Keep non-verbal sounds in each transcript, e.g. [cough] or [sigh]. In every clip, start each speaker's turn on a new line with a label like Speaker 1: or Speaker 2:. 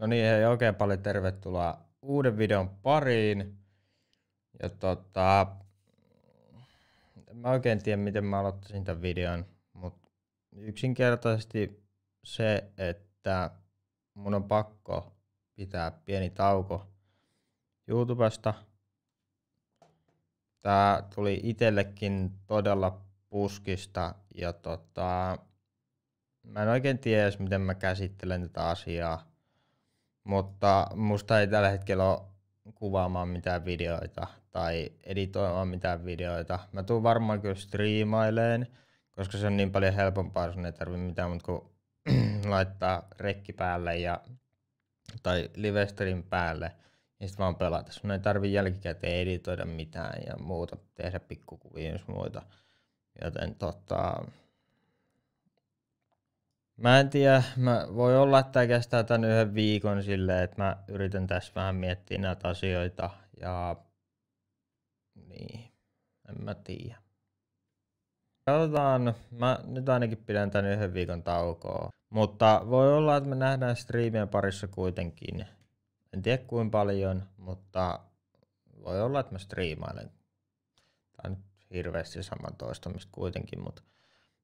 Speaker 1: No niin, hei oikein paljon tervetuloa uuden videon pariin. Ja tota, mä oikein tiedä miten mä aloittaisin tämän videon, mutta yksinkertaisesti se, että mun on pakko pitää pieni tauko
Speaker 2: YouTubesta.
Speaker 1: Tää tuli itsellekin todella puskista ja tota, mä en oikein tiedä miten mä käsittelen tätä asiaa mutta musta ei tällä hetkellä ole kuvaamaan mitään videoita tai editoimaan mitään videoita. Mä tuun varmaan kyllä striimaileen, koska se on niin paljon helpompaa, sun ei tarvitse mitään muuta kuin [clears throat] laittaa rekki päälle ja, tai livestream päälle ja sitten vaan pelata. Sun ei tarvitse jälkikäteen editoida mitään ja muuta, tehdä pikkukuvia ja muuta. Joten tota, Mä en tiedä, mä, voi olla, että tämä kestää tämän yhden viikon silleen, että mä yritän tässä vähän miettiä näitä asioita ja niin, en mä tiedä. Katsotaan, mä nyt ainakin pidän tämän yhden viikon taukoa. Mutta voi olla, että me nähdään striimien parissa kuitenkin. En tiedä kuinka paljon, mutta voi olla, että mä striimailen. Tämä on nyt hirveästi saman toistamista kuitenkin, mutta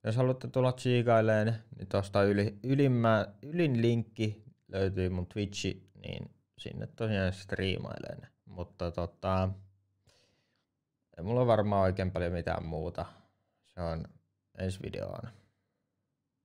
Speaker 1: jos haluatte tulla tsiikaileen, niin tuosta yli, ylimmä, ylin linkki löytyy mun Twitchi, niin sinne tosiaan striimailen. Mutta tota, ei mulla varmaan oikein paljon mitään muuta. Se on ensi videoon.